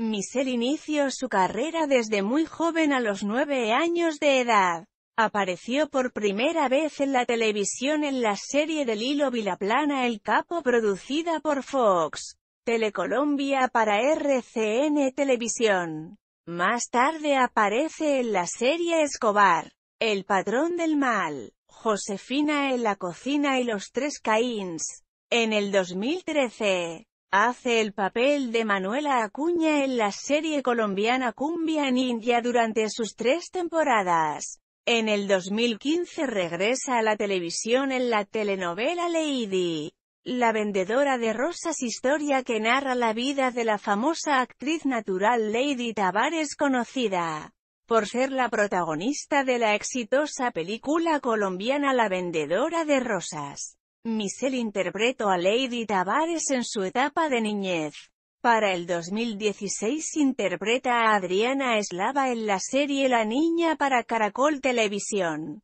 Michelle inició su carrera desde muy joven a los nueve años de edad. Apareció por primera vez en la televisión en la serie del hilo Vilaplana El Capo producida por Fox, Telecolombia para RCN Televisión. Más tarde aparece en la serie Escobar, El Patrón del Mal, Josefina en la Cocina y los Tres Caíns. En el 2013, Hace el papel de Manuela Acuña en la serie colombiana Cumbia India durante sus tres temporadas. En el 2015 regresa a la televisión en la telenovela Lady, la vendedora de rosas historia que narra la vida de la famosa actriz natural Lady Tavares conocida por ser la protagonista de la exitosa película colombiana La vendedora de rosas. Michelle interpretó a Lady Tavares en su etapa de niñez. Para el 2016 interpreta a Adriana Eslava en la serie La Niña para Caracol Televisión.